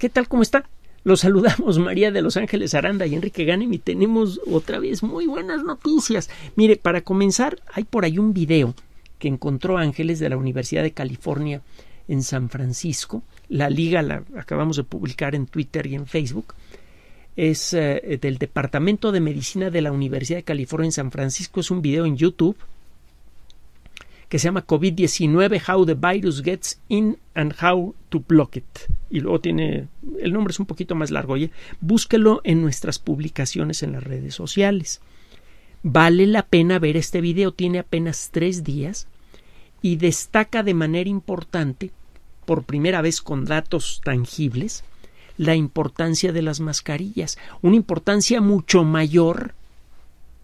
¿Qué tal? ¿Cómo está? Los saludamos María de Los Ángeles Aranda y Enrique Ganem y tenemos otra vez muy buenas noticias. Mire, para comenzar, hay por ahí un video que encontró Ángeles de la Universidad de California en San Francisco. La liga la acabamos de publicar en Twitter y en Facebook. Es eh, del Departamento de Medicina de la Universidad de California en San Francisco. Es un video en YouTube que se llama COVID-19, How the Virus Gets In and How to Block It. Y luego tiene, el nombre es un poquito más largo, búsquelo en nuestras publicaciones en las redes sociales. Vale la pena ver este video, tiene apenas tres días y destaca de manera importante, por primera vez con datos tangibles, la importancia de las mascarillas, una importancia mucho mayor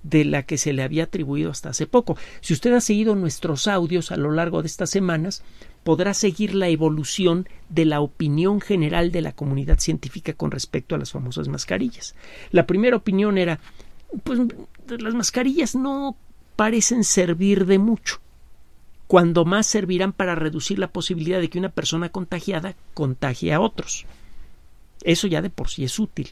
de la que se le había atribuido hasta hace poco. Si usted ha seguido nuestros audios a lo largo de estas semanas, podrá seguir la evolución de la opinión general de la comunidad científica con respecto a las famosas mascarillas. La primera opinión era, pues las mascarillas no parecen servir de mucho cuando más servirán para reducir la posibilidad de que una persona contagiada contagie a otros. Eso ya de por sí es útil.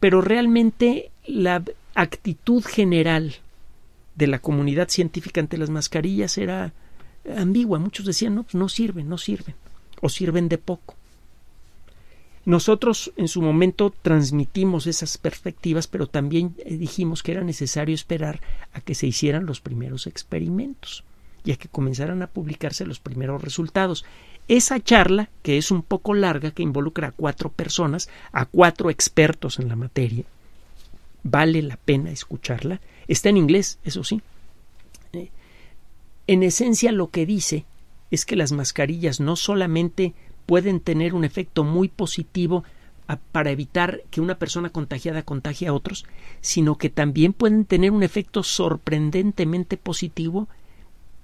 Pero realmente la actitud general de la comunidad científica ante las mascarillas era ambigua. Muchos decían, no, pues no sirven, no sirven, o sirven de poco. Nosotros en su momento transmitimos esas perspectivas, pero también eh, dijimos que era necesario esperar a que se hicieran los primeros experimentos y a que comenzaran a publicarse los primeros resultados. Esa charla, que es un poco larga, que involucra a cuatro personas, a cuatro expertos en la materia, vale la pena escucharla. Está en inglés, eso sí. Eh, en esencia lo que dice es que las mascarillas no solamente pueden tener un efecto muy positivo para evitar que una persona contagiada contagie a otros, sino que también pueden tener un efecto sorprendentemente positivo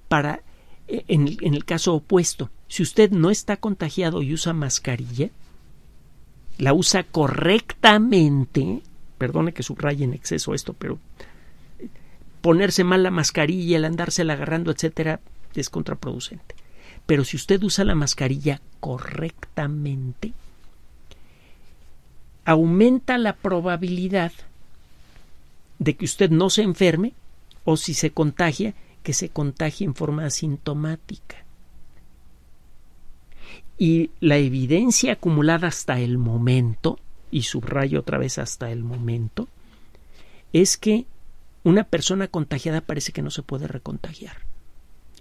para eh, en el caso opuesto. Si usted no está contagiado y usa mascarilla, la usa correctamente, perdone que subraye en exceso esto, pero eh, ponerse mal la mascarilla, el andársela agarrando, etcétera, es contraproducente. Pero si usted usa la mascarilla correctamente, aumenta la probabilidad de que usted no se enferme o si se contagia, que se contagie en forma asintomática. Y la evidencia acumulada hasta el momento y subrayo otra vez hasta el momento, es que una persona contagiada parece que no se puede recontagiar.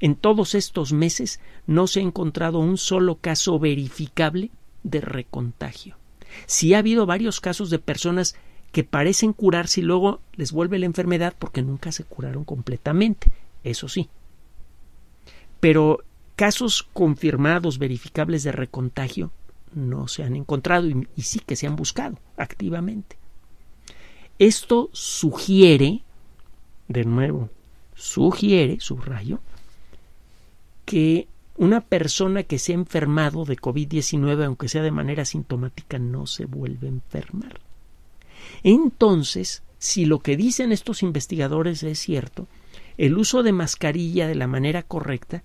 En todos estos meses no se ha encontrado un solo caso verificable de recontagio. Sí ha habido varios casos de personas que parecen curarse y luego les vuelve la enfermedad porque nunca se curaron completamente, eso sí. Pero casos confirmados, verificables de recontagio, no se han encontrado y, sí que se han buscado activamente. Esto sugiere, de nuevo, sugiere, subrayo, que una persona que se ha enfermado de COVID-19, aunque sea de manera sintomática, no se vuelve a enfermar. Entonces, si lo que dicen estos investigadores es cierto, el uso de mascarilla de la manera correcta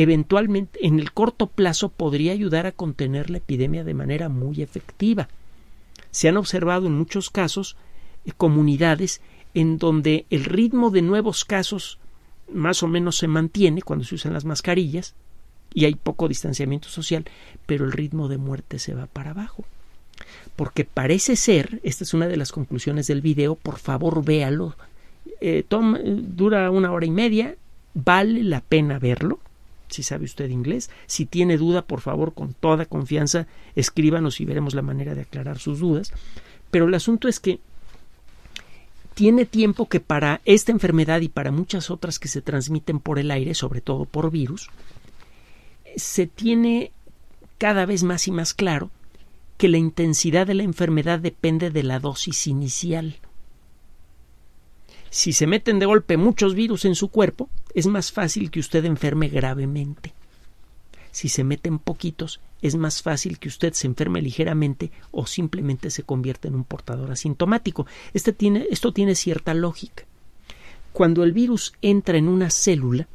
eventualmente en el corto plazo podría ayudar a contener la epidemia de manera muy efectiva. Se han observado en muchos casos eh, comunidades en donde el ritmo de nuevos casos más o menos se mantiene cuando se usan las mascarillas y hay poco distanciamiento social, pero el ritmo de muerte se va para abajo. Porque parece ser, esta es una de las conclusiones del video, por favor véalo, eh, dura una hora y media, vale la pena verlo, si sabe usted inglés. Si tiene duda, por favor, con toda confianza, escríbanos y veremos la manera de aclarar sus dudas. Pero el asunto es que tiene tiempo que para esta enfermedad y para muchas otras que se transmiten por el aire, sobre todo por virus, se tiene cada vez más y más claro que la intensidad de la enfermedad depende de la dosis inicial si se meten de golpe muchos virus en su cuerpo, es más fácil que usted enferme gravemente. Si se meten poquitos, es más fácil que usted se enferme ligeramente o simplemente se convierta en un portador asintomático. Este esto tiene cierta lógica. Cuando el virus entra en una célula,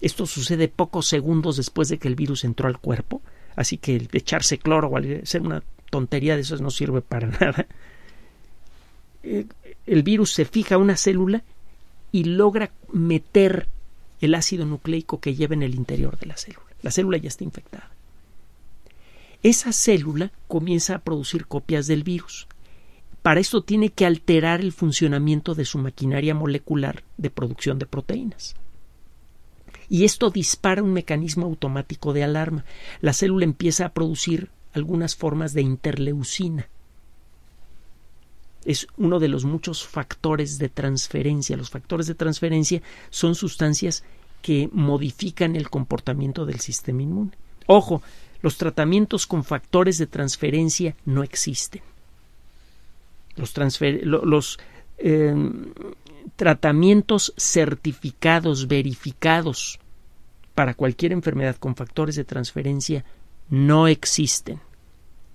esto sucede pocos segundos después de que el virus entró al cuerpo, así que el echarse cloro o hacer una tontería de esas no sirve para nada. Eh, el virus se fija a una célula y logra meter el ácido nucleico que lleva en el interior de la célula. La célula ya está infectada. Esa célula comienza a producir copias del virus. Para esto tiene que alterar el funcionamiento de su maquinaria molecular de producción de proteínas. Y esto dispara un mecanismo automático de alarma. La célula empieza a producir algunas formas de interleucina, es uno de los muchos factores de transferencia. Los factores de transferencia son sustancias que modifican el comportamiento del sistema inmune. Ojo, los tratamientos con factores de transferencia no existen. Los, los em, tratamientos certificados, verificados para cualquier enfermedad con factores de transferencia no existen.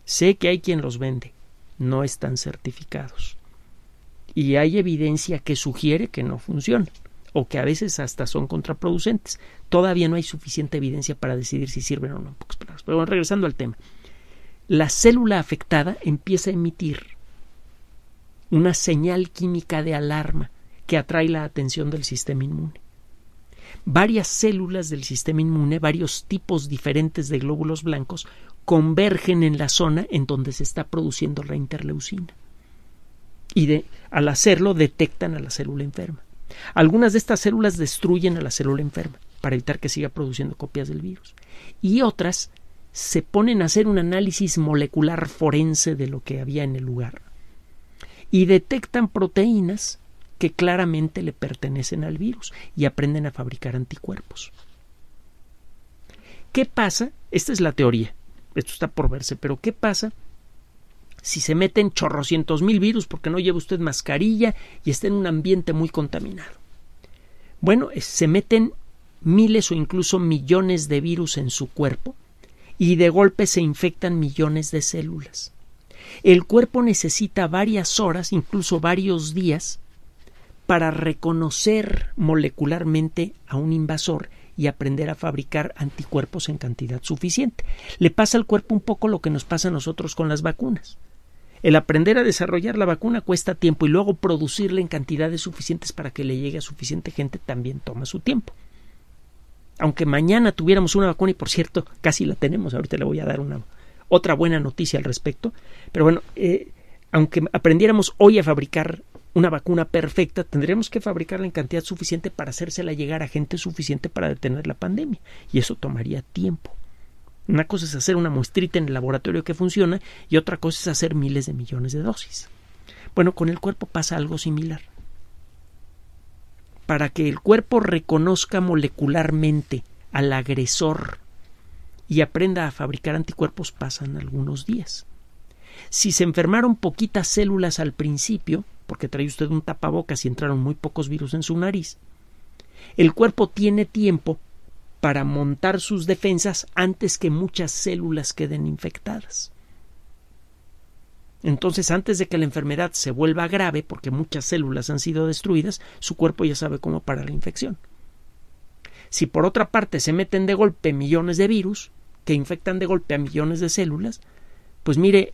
Sé que hay quien los vende, no están certificados. Y hay evidencia que sugiere que no funcionan o que a veces hasta son contraproducentes. Todavía no hay suficiente evidencia para decidir si sirven o no, Pero bueno, regresando al tema. La célula afectada empieza a emitir una señal química de alarma que atrae la atención del sistema inmune. Varias células del sistema inmune, varios tipos diferentes de glóbulos blancos, convergen en la zona en donde se está produciendo la interleucina. Y al hacerlo detectan a la célula enferma. Algunas de estas células destruyen a la célula enferma para evitar que siga produciendo copias del virus. Y otras se ponen a hacer un análisis molecular forense de lo que había en el lugar. Y detectan proteínas que claramente le pertenecen al virus y aprenden a fabricar anticuerpos. ¿Qué pasa? Esta es la teoría esto está por verse, pero ¿qué pasa? Si se meten chorrocientos mil virus porque no lleva usted mascarilla y está en un ambiente muy contaminado. Bueno, eh, se meten miles o incluso millones de virus en su cuerpo y de golpe se infectan millones de células. El cuerpo necesita varias horas, incluso varios días, para reconocer molecularmente a un invasor y aprender a fabricar anticuerpos en cantidad suficiente. Le pasa al cuerpo un poco lo que nos pasa a nosotros con las vacunas. El aprender a desarrollar la vacuna cuesta tiempo y luego producirla en cantidades suficientes para que le llegue a suficiente gente también toma su tiempo. Aunque mañana tuviéramos una vacuna y por cierto casi la tenemos, ahorita le voy a dar una otra buena noticia al respecto, pero bueno, eh, aunque aprendiéramos hoy a fabricar una vacuna perfecta, tendríamos que fabricarla en cantidad suficiente para hacérsela llegar a gente suficiente para detener la pandemia. Y eso tomaría tiempo. Una cosa es hacer una muestrita en el laboratorio que funciona y otra cosa es hacer miles de millones de dosis. Bueno, con el cuerpo pasa algo similar. Para que el cuerpo reconozca molecularmente al agresor y aprenda a fabricar anticuerpos pasan algunos días. Si se enfermaron poquitas células al principio, porque trae usted un tapabocas y entraron muy pocos virus en su nariz. El cuerpo tiene tiempo para montar sus defensas antes que muchas células queden infectadas. Entonces, antes de que la enfermedad se vuelva grave, porque muchas células han sido destruidas, su cuerpo ya sabe cómo parar la infección. Si por otra parte se meten de golpe millones de virus, que infectan de golpe a millones de células, pues mire,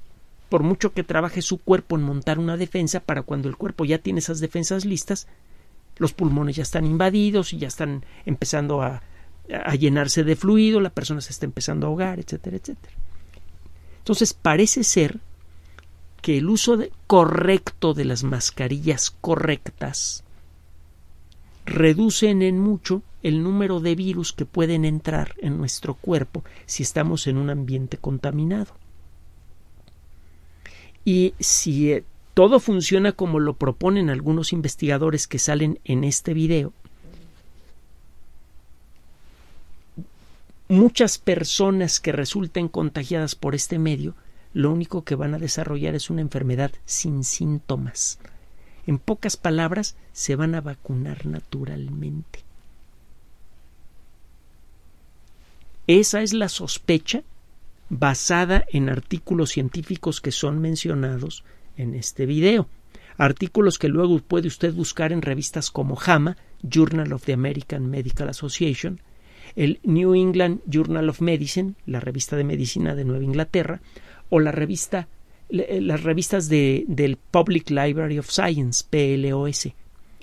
por mucho que trabaje su cuerpo en montar una defensa, para cuando el cuerpo ya tiene esas defensas listas, los pulmones ya están invadidos y ya están empezando a, llenarse de fluido, la persona se está empezando a ahogar, etcétera, etcétera. Entonces parece ser que el uso correcto de las mascarillas correctas reducen en mucho el número de virus que pueden entrar en nuestro cuerpo si estamos en un ambiente contaminado. Y si eh, todo funciona como lo proponen algunos investigadores que salen en este video, muchas personas que resulten contagiadas por este medio, lo único que van a desarrollar es una enfermedad sin síntomas. En pocas palabras, se van a vacunar naturalmente. Esa es la sospecha basada en artículos científicos que son mencionados en este video. Artículos que luego puede usted buscar en revistas como JAMA, Journal of the American Medical Association, el New England Journal of Medicine, la revista de medicina de Nueva Inglaterra, o la revista, eh, las revistas de, del Public Library of Science, PLOS.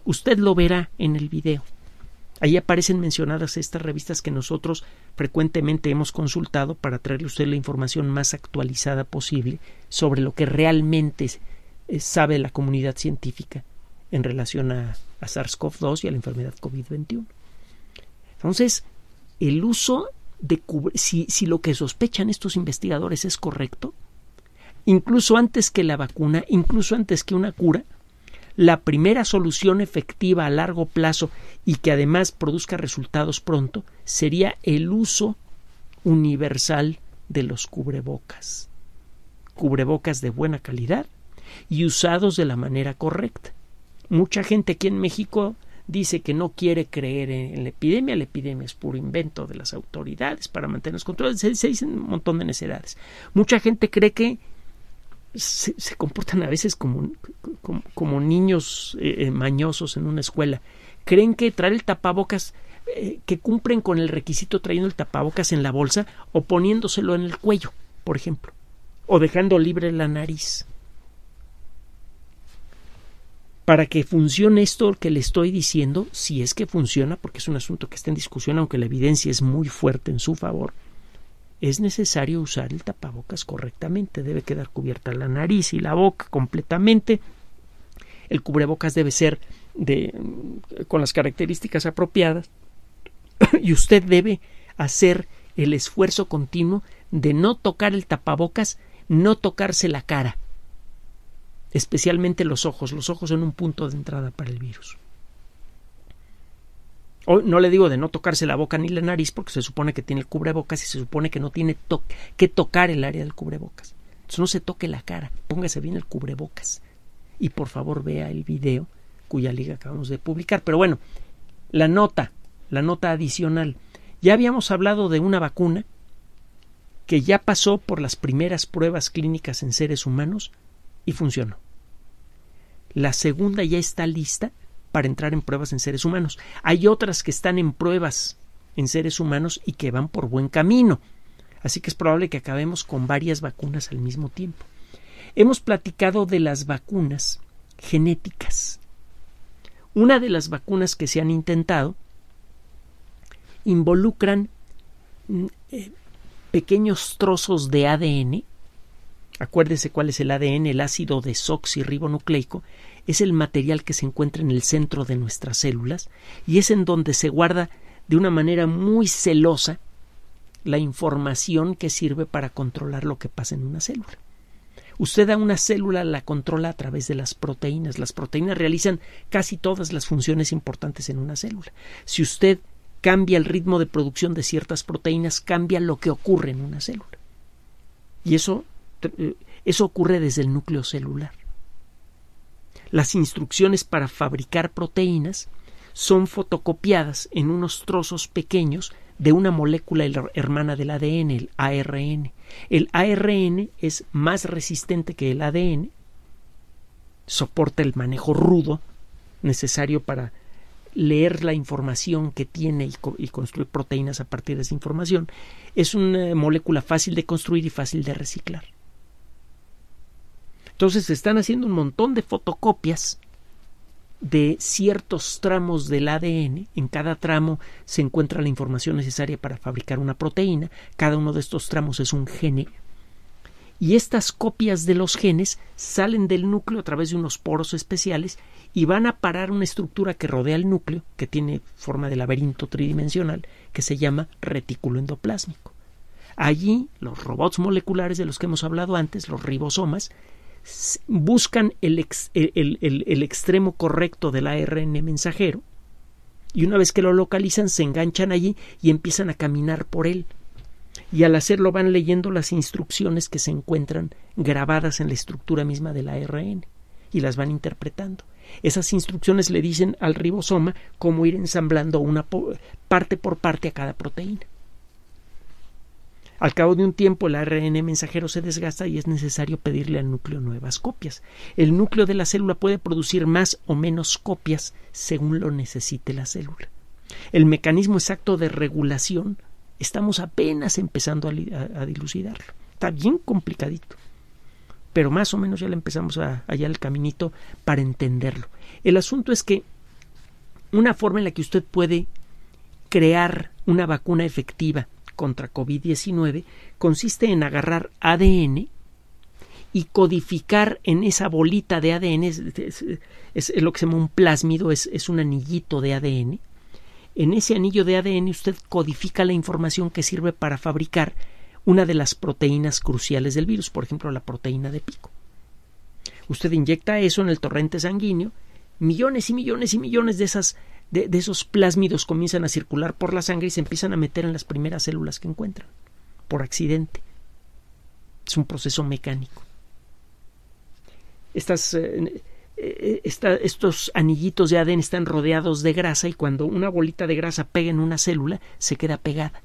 Usted lo verá en el video. Ahí aparecen mencionadas estas revistas que nosotros frecuentemente hemos consultado para traerle a usted la información más actualizada posible sobre lo que realmente eh, sabe la comunidad científica en relación a, SARS-CoV-2 y a la enfermedad COVID-21. Entonces, el uso de si, si lo que sospechan estos investigadores es correcto, incluso antes que la vacuna, incluso antes que una cura, la primera solución efectiva a largo plazo y que además produzca resultados pronto sería el uso universal de los cubrebocas. Cubrebocas de buena calidad y usados de la manera correcta. Mucha gente aquí en México dice que no quiere creer en la epidemia, la epidemia es puro invento de las autoridades para mantener los controles, se, dicen un montón de necedades. Mucha gente cree que se, comportan a veces como, como, niños eh, eh, mañosos en una escuela. Creen que traer el tapabocas, eh, que cumplen con el requisito trayendo el tapabocas en la bolsa o poniéndoselo en el cuello, por ejemplo, o dejando libre la nariz. Para que funcione esto que le estoy diciendo, si es que funciona, porque es un asunto que está en discusión, aunque la evidencia es muy fuerte en su favor, es necesario usar el tapabocas correctamente, debe quedar cubierta la nariz y la boca completamente. El cubrebocas debe ser de, con las características apropiadas y usted debe hacer el esfuerzo continuo de no tocar el tapabocas, no tocarse la cara, especialmente los ojos. Los ojos son un punto de entrada para el virus no le digo de no tocarse la boca ni la nariz porque se supone que tiene el cubrebocas y se supone que no tiene que tocar el área del cubrebocas. Entonces no se toque la cara, póngase bien el cubrebocas. Y por favor vea el video cuya liga acabamos de publicar. Pero bueno, la nota, la nota adicional. Ya habíamos hablado de una vacuna que ya pasó por las primeras pruebas clínicas en seres humanos y funcionó. La segunda ya está lista para entrar en pruebas en seres humanos. Hay otras que están en pruebas en seres humanos y que van por buen camino. Así que es probable que acabemos con varias vacunas al mismo tiempo. Hemos platicado de las vacunas genéticas. Una de las vacunas que se han intentado involucran mm, eh, pequeños trozos de ADN. Acuérdese cuál es el ADN, el ácido desoxirribonucleico, es el material que se encuentra en el centro de nuestras células y es en donde se guarda de una manera muy celosa la información que sirve para controlar lo que pasa en una célula. Usted a una célula la controla a través de las proteínas. Las proteínas realizan casi todas las funciones importantes en una célula. Si usted cambia el ritmo de producción de ciertas proteínas, cambia lo que ocurre en una célula. Y eso, eh, eso ocurre desde el núcleo celular. Las instrucciones para fabricar proteínas son fotocopiadas en unos trozos pequeños de una molécula hermana del ADN, el ARN. El ARN es más resistente que el ADN, soporta el manejo rudo necesario para leer la información que tiene y, construir proteínas a partir de esa información. Es una molécula fácil de construir y fácil de reciclar. Entonces se están haciendo un montón de fotocopias de ciertos tramos del ADN. En cada tramo se encuentra la información necesaria para fabricar una proteína. Cada uno de estos tramos es un gene. Y estas copias de los genes salen del núcleo a través de unos poros especiales y van a parar una estructura que rodea el núcleo, que tiene forma de laberinto tridimensional, que se llama retículo endoplásmico. Allí los robots moleculares de los que hemos hablado antes, los ribosomas, buscan el, extremo correcto del ARN mensajero y una vez que lo localizan se enganchan allí y empiezan a caminar por él. Y al hacerlo van leyendo las instrucciones que se encuentran grabadas en la estructura misma del ARN y las van interpretando. Esas instrucciones le dicen al ribosoma cómo ir ensamblando una parte por parte a cada proteína. Al cabo de un tiempo, el ARN mensajero se desgasta y es necesario pedirle al núcleo nuevas copias. El núcleo de la célula puede producir más o menos copias según lo necesite la célula. El mecanismo exacto de regulación estamos apenas empezando a, dilucidarlo. Está bien complicadito pero más o menos ya le empezamos a hallar el caminito para entenderlo. El asunto es que una forma en la que usted puede crear una vacuna efectiva contra COVID-19 consiste en agarrar ADN y codificar en esa bolita de ADN, es, lo que se llama un plásmido, es, es un anillito de ADN. En ese anillo de ADN usted codifica la información que sirve para fabricar una de las proteínas cruciales del virus, por ejemplo la proteína de pico. Usted inyecta eso en el torrente sanguíneo, millones y millones y millones de esas de, esos plásmidos comienzan a circular por la sangre y se empiezan a meter en las primeras células que encuentran, por accidente. Es un proceso mecánico. Estas, eh, eh, estos anillitos de ADN están rodeados de grasa y cuando una bolita de grasa pega en una célula, se queda pegada.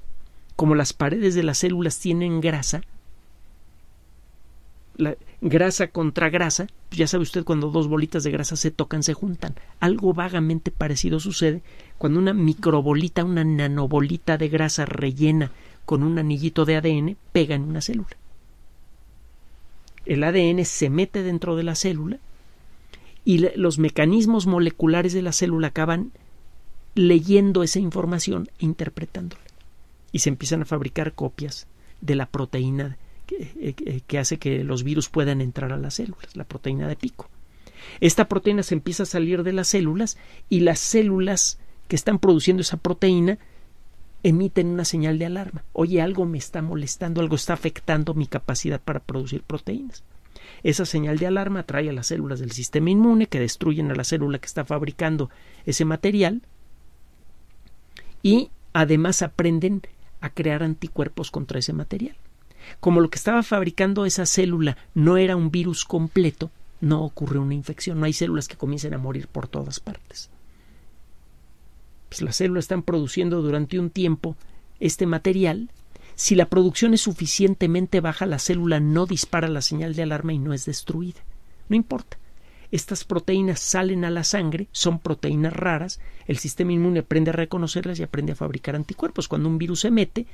Como las paredes de las células tienen grasa, la grasa contra grasa, ya sabe usted cuando dos bolitas de grasa se tocan, se juntan. Algo vagamente parecido sucede cuando una microbolita, una nanobolita de grasa rellena con un anillito de ADN pega en una célula. El ADN se mete dentro de la célula y los mecanismos moleculares de la célula acaban leyendo esa información e interpretándola. Y se empiezan a fabricar copias de la proteína eh, eh, que, hace que los virus puedan entrar a las células, la proteína de pico. Esta proteína se empieza a salir de las células y las células que están produciendo esa proteína emiten una señal de alarma. Oye, algo me está molestando, algo está afectando mi capacidad para producir proteínas. Esa señal de alarma atrae a las células del sistema inmune que destruyen a la célula que está fabricando ese material y además aprenden a crear anticuerpos contra ese material. Como lo que estaba fabricando esa célula no era un virus completo, no ocurre una infección, no hay células que comiencen a morir por todas partes. Pues las células están produciendo durante un tiempo este material. Si la producción es suficientemente baja, la célula no dispara la señal de alarma y no es destruida. No importa. Estas proteínas salen a la sangre, son proteínas raras, el sistema inmune aprende a reconocerlas y aprende a fabricar anticuerpos. Cuando un virus se mete,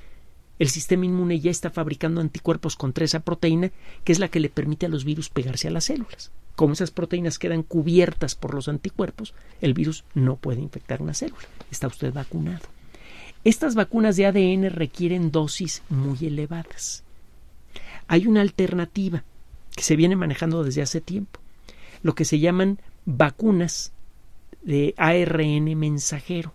el sistema inmune ya está fabricando anticuerpos contra esa proteína, que es la que le permite a los virus pegarse a las células. Como esas proteínas quedan cubiertas por los anticuerpos, el virus no puede infectar una célula. Está usted vacunado. Estas vacunas de ADN requieren dosis muy elevadas. Hay una alternativa que se viene manejando desde hace tiempo, lo que se llaman vacunas de ARN mensajero.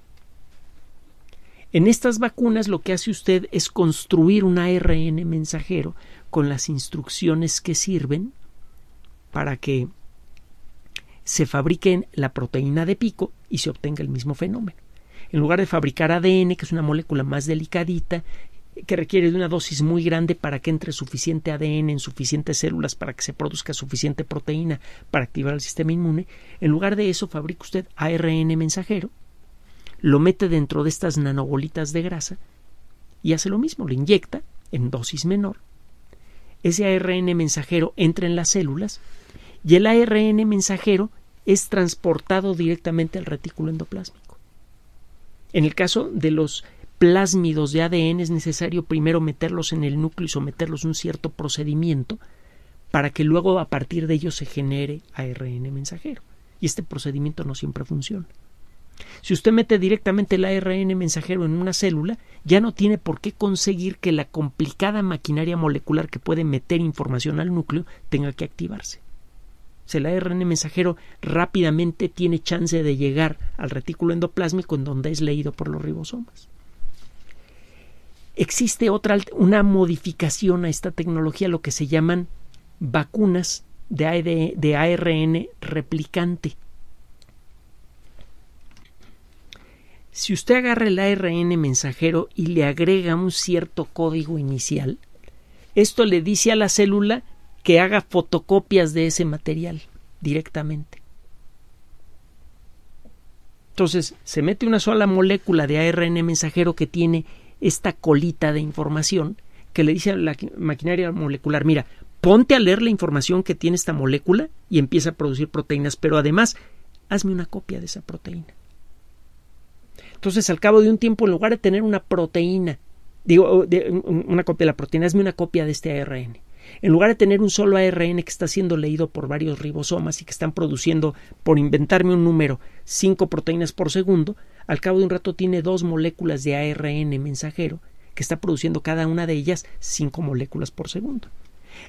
En estas vacunas lo que hace usted es construir un ARN mensajero con las instrucciones que sirven para que se fabrique la proteína de pico y se obtenga el mismo fenómeno. En lugar de fabricar ADN, que es una molécula más delicadita, que requiere de una dosis muy grande para que entre suficiente ADN en suficientes células para que se produzca suficiente proteína para activar el sistema inmune, en lugar de eso fabrica usted ARN mensajero lo mete dentro de estas nanobolitas de grasa y hace lo mismo, lo inyecta en dosis menor. Ese ARN mensajero entra en las células y el ARN mensajero es transportado directamente al retículo endoplásmico. En el caso de los plásmidos de ADN es necesario primero meterlos en el núcleo y someterlos a un cierto procedimiento para que luego a partir de ellos se genere ARN mensajero. Y este procedimiento no siempre funciona. Si usted mete directamente el ARN mensajero en una célula, ya no tiene por qué conseguir que la complicada maquinaria molecular que puede meter información al núcleo tenga que activarse. Si el ARN mensajero rápidamente tiene chance de llegar al retículo endoplásmico en donde es leído por los ribosomas. Existe otra una modificación a esta tecnología, lo que se llaman vacunas de, ARN replicante. Si usted agarra el ARN mensajero y le agrega un cierto código inicial, esto le dice a la célula que haga fotocopias de ese material directamente. Entonces, se mete una sola molécula de ARN mensajero que tiene esta colita de información que le dice a la maquinaria molecular, mira, ponte a leer la información que tiene esta molécula y empieza a producir proteínas, pero además, hazme una copia de esa proteína. Entonces, al cabo de un tiempo, en lugar de tener una proteína, digo, una copia de la proteína, hazme una copia de este ARN. En lugar de tener un solo ARN que está siendo leído por varios ribosomas y que están produciendo, por inventarme un número, cinco proteínas por segundo, al cabo de un rato tiene dos moléculas de ARN mensajero que está produciendo cada una de ellas cinco moléculas por segundo.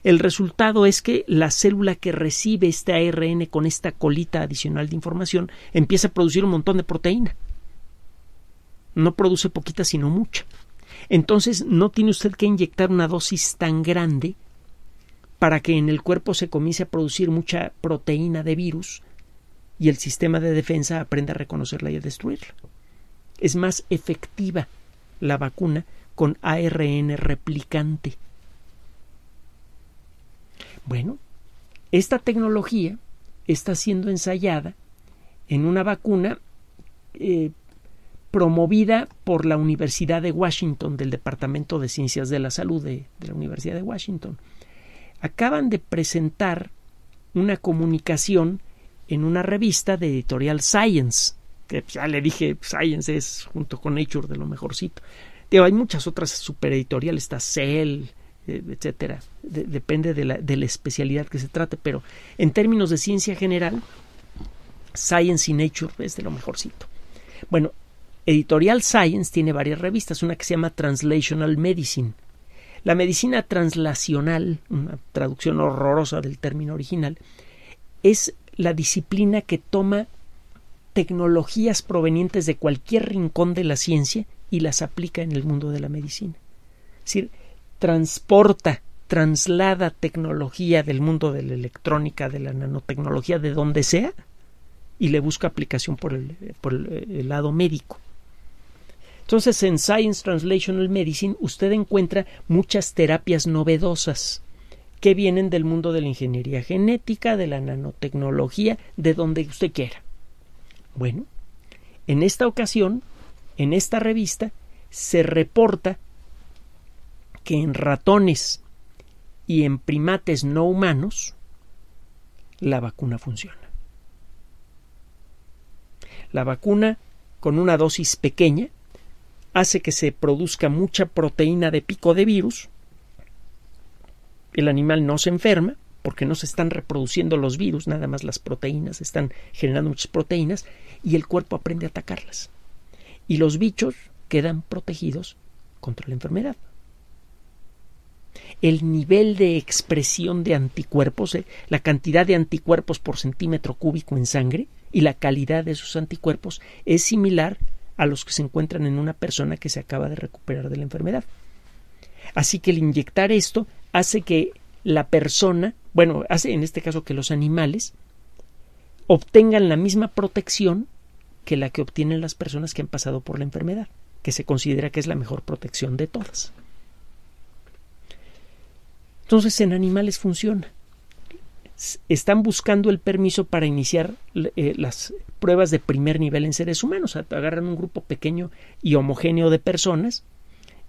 El resultado es que la célula que recibe este ARN con esta colita adicional de información empieza a producir un montón de proteína no produce poquita sino mucha. Entonces no tiene usted que inyectar una dosis tan grande para que en el cuerpo se comience a producir mucha proteína de virus y el sistema de defensa aprenda a reconocerla y a destruirla. Es más efectiva la vacuna con ARN replicante. Bueno, esta tecnología está siendo ensayada en una vacuna eh, promovida por la Universidad de Washington, del Departamento de Ciencias de la Salud de, la Universidad de Washington. Acaban de presentar una comunicación en una revista de editorial Science, que ya le dije, Science es junto con Nature de lo mejorcito. hay muchas otras supereditoriales está Cell, eh, etcétera. depende de la, de la, especialidad que se trate, pero en términos de ciencia general, Science y Nature es de lo mejorcito. Bueno, Editorial Science tiene varias revistas, una que se llama Translational Medicine. La medicina translacional, una traducción horrorosa del término original, es la disciplina que toma tecnologías provenientes de cualquier rincón de la ciencia y las aplica en el mundo de la medicina. Es decir, transporta, traslada tecnología del mundo de la electrónica, de la nanotecnología, de donde sea, y le busca aplicación por el, por el eh, lado médico. Entonces, en Science Translational Medicine usted encuentra muchas terapias novedosas que vienen del mundo de la ingeniería genética, de la nanotecnología, de donde usted quiera. Bueno, en esta ocasión, en esta revista, se reporta que en ratones y en primates no humanos la vacuna funciona. La vacuna, con una dosis pequeña, hace que se produzca mucha proteína de pico de virus. El animal no se enferma porque no se están reproduciendo los virus, nada más las proteínas, están generando muchas proteínas y el cuerpo aprende a atacarlas. Y los bichos quedan protegidos contra la enfermedad. El nivel de expresión de anticuerpos, eh, la cantidad de anticuerpos por centímetro cúbico en sangre y la calidad de esos anticuerpos es similar a los que se encuentran en una persona que se acaba de recuperar de la enfermedad. Así que el inyectar esto hace que la persona, bueno, hace en este caso que los animales obtengan la misma protección que la que obtienen las personas que han pasado por la enfermedad, que se considera que es la mejor protección de todas. Entonces en animales funciona están buscando el permiso para iniciar eh, las pruebas de primer nivel en seres humanos. Agarran un grupo pequeño y homogéneo de personas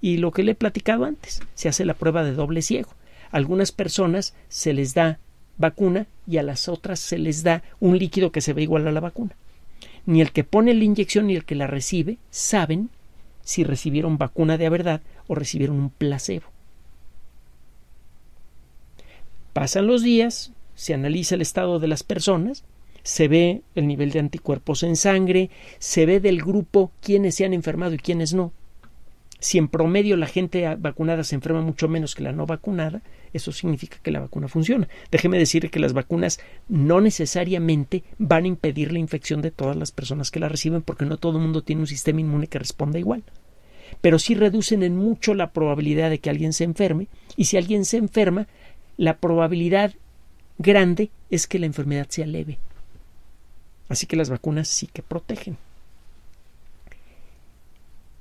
y lo que le he platicado antes, se hace la prueba de doble ciego. A algunas personas se les da vacuna y a las otras se les da un líquido que se ve igual a la vacuna. Ni el que pone la inyección ni el que la recibe saben si recibieron vacuna de verdad o recibieron un placebo. Pasan los días, se analiza el estado de las personas, se ve el nivel de anticuerpos en sangre, se ve del grupo quiénes se han enfermado y quiénes no. Si en promedio la gente vacunada se enferma mucho menos que la no vacunada, eso significa que la vacuna funciona. Déjeme decir que las vacunas no necesariamente van a impedir la infección de todas las personas que la reciben porque no todo el mundo tiene un sistema inmune que responda igual. Pero sí reducen en mucho la probabilidad de que alguien se enferme y si alguien se enferma, la probabilidad grande es que la enfermedad sea leve. Así que las vacunas sí que protegen.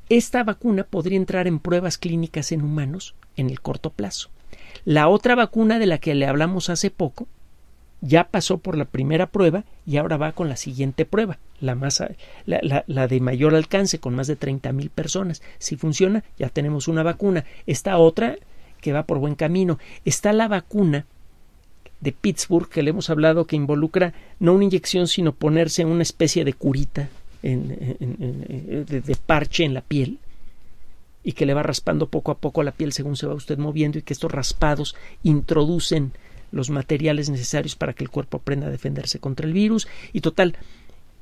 Esta vacuna podría entrar en pruebas clínicas en humanos en el corto plazo. La otra vacuna de la que le hablamos hace poco ya pasó por la primera prueba y ahora va con la siguiente prueba, la, más, la, de mayor alcance con más de 30.000 mil personas. Si funciona, ya tenemos una vacuna. Esta otra que va por buen camino. Está la vacuna de Pittsburgh que le hemos hablado que involucra no una inyección sino ponerse una especie de curita de, de, parche en la piel y que le va raspando poco a poco la piel según se va usted moviendo y que estos raspados introducen los materiales necesarios para que el cuerpo aprenda a defenderse contra el virus y total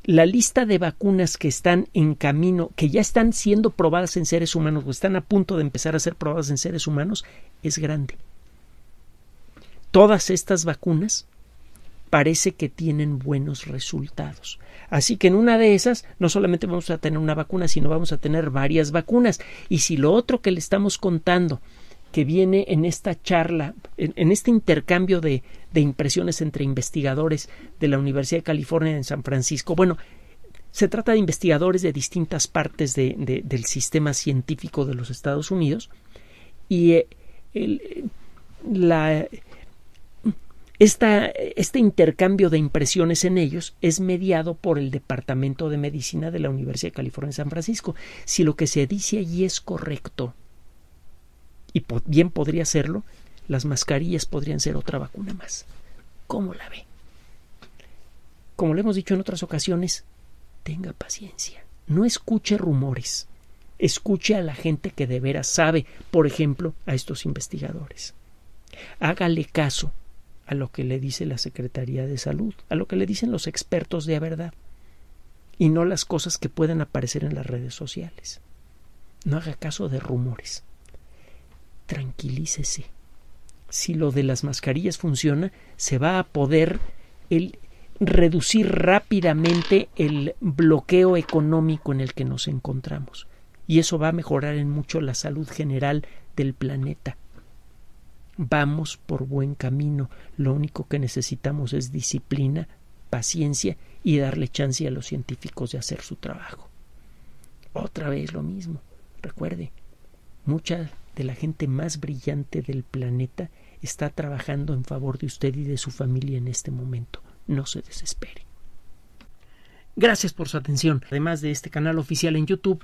la lista de vacunas que están en camino, que ya están siendo probadas en seres humanos o están a punto de empezar a ser probadas en seres humanos, es grande todas estas vacunas parece que tienen buenos resultados. Así que en una de esas no solamente vamos a tener una vacuna, sino vamos a tener varias vacunas. Y si lo otro que le estamos contando que viene en esta charla, en, este intercambio de, impresiones entre investigadores de la Universidad de California en San Francisco. Bueno, se trata de investigadores de distintas partes del sistema científico de los Estados Unidos y eh, la, este intercambio de impresiones en ellos es mediado por el Departamento de Medicina de la Universidad de California en San Francisco. Si lo que se dice allí es correcto, y bien podría serlo, las mascarillas podrían ser otra vacuna más. ¿Cómo la ve? Como le hemos dicho en otras ocasiones, tenga paciencia, no escuche rumores, escuche a la gente que de veras sabe, por ejemplo, a estos investigadores. Hágale caso a lo que le dice la Secretaría de Salud, a lo que le dicen los expertos de verdad, y no las cosas que pueden aparecer en las redes sociales. No haga caso de rumores. Tranquilícese. Si lo de las mascarillas funciona, se va a poder reducir rápidamente el bloqueo económico en el que nos encontramos. Y eso va a mejorar en mucho la salud general del planeta. Vamos por buen camino. Lo único que necesitamos es disciplina, paciencia y darle chance a los científicos de hacer su trabajo. Otra vez lo mismo. Recuerde, mucha de la gente más brillante del planeta está trabajando en favor de usted y de su familia en este momento. No se desespere. Gracias por su atención. Además de este canal oficial en YouTube,